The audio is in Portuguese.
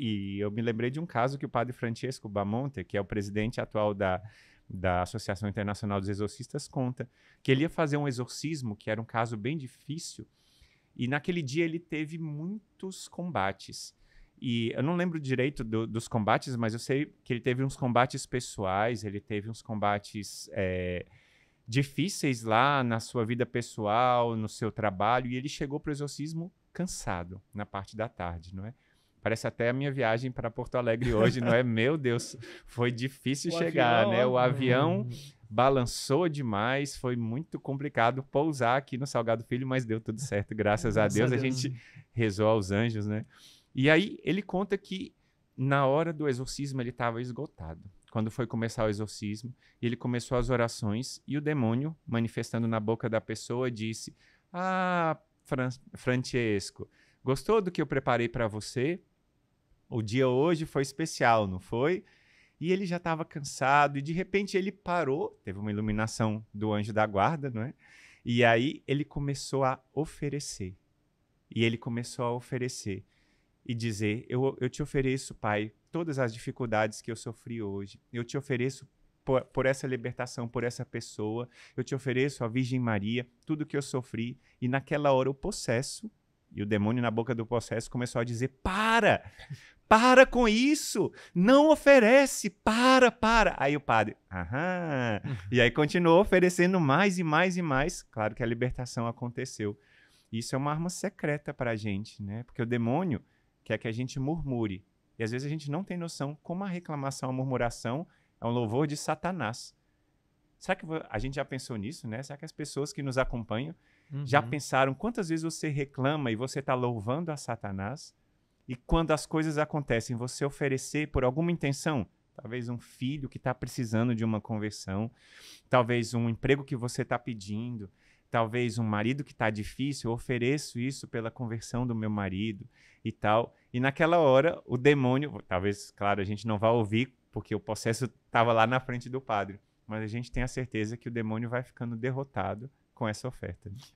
e eu me lembrei de um caso que o padre Francesco Bamonte, que é o presidente atual da, da Associação Internacional dos Exorcistas, conta que ele ia fazer um exorcismo, que era um caso bem difícil, e naquele dia ele teve muitos combates. E eu não lembro direito do, dos combates, mas eu sei que ele teve uns combates pessoais, ele teve uns combates é, difíceis lá na sua vida pessoal, no seu trabalho, e ele chegou para o exorcismo cansado na parte da tarde, não é? Parece até a minha viagem para Porto Alegre hoje, não é? Meu Deus, foi difícil o chegar, avião, né? O avião balançou demais, foi muito complicado pousar aqui no Salgado Filho, mas deu tudo certo, graças a Deus. A gente rezou aos anjos, né? E aí ele conta que na hora do exorcismo ele estava esgotado. Quando foi começar o exorcismo, ele começou as orações e o demônio, manifestando na boca da pessoa, disse: Ah, Fran Francesco, gostou do que eu preparei para você? O dia hoje foi especial, não foi? E ele já estava cansado e de repente ele parou, teve uma iluminação do anjo da guarda, não é? E aí ele começou a oferecer. E ele começou a oferecer e dizer: eu, eu te ofereço, Pai, todas as dificuldades que eu sofri hoje. Eu te ofereço por, por, essa libertação, por essa pessoa. Eu te ofereço a Virgem Maria, tudo que eu sofri. E naquela hora o possesso, e o demônio na boca do possesso começou a dizer: Para! para com isso, não oferece, para, para. Aí o padre, aham. Uhum. E aí continuou oferecendo mais e mais e mais. Claro que a libertação aconteceu. Isso é uma arma secreta para a gente, né? Porque o demônio quer que a gente murmure. E às vezes a gente não tem noção como a reclamação, a murmuração é um louvor de Satanás. Será que a gente já pensou nisso, né? Será que as pessoas que nos acompanham uhum. já pensaram quantas vezes você reclama e você está louvando a Satanás? E quando as coisas acontecem, você oferecer por alguma intenção, talvez um filho que está precisando de uma conversão, talvez um emprego que você está pedindo, talvez um marido que está difícil, eu ofereço isso pela conversão do meu marido e tal. E naquela hora, o demônio, talvez, claro, a gente não vai ouvir, porque o processo estava lá na frente do padre, mas a gente tem a certeza que o demônio vai ficando derrotado com essa oferta. Né?